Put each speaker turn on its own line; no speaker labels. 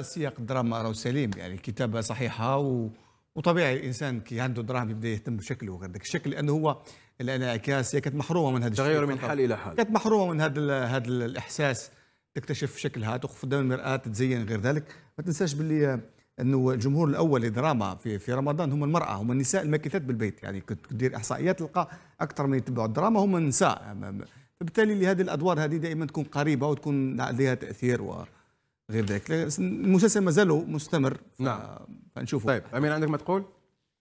سياق الدراما راهو سليم يعني كتابه صحيحه و... وطبيعي الانسان كي عنده دراما يبدا يهتم بشكله وغير ذاك الشكل لانه هو الانعكاس هي كانت محرومه من هذا تغير من حال الى حال كانت محرومه من هذا هذا الاحساس تكتشف شكلها تقف قدام المراه تتزين غير ذلك ما تنساش باللي انه الجمهور الاول للدراما في في رمضان هم المراه هم النساء الماكثات بالبيت يعني كنت تدير احصائيات تلقى اكثر من يتبعوا الدراما هم النساء فبالتالي هذه الادوار هذه دائما تكون قريبه وتكون لديها تاثير و غير ذلك المسلسل مازال مستمر نعم فنشوفه طيب امين عندك ما تقول؟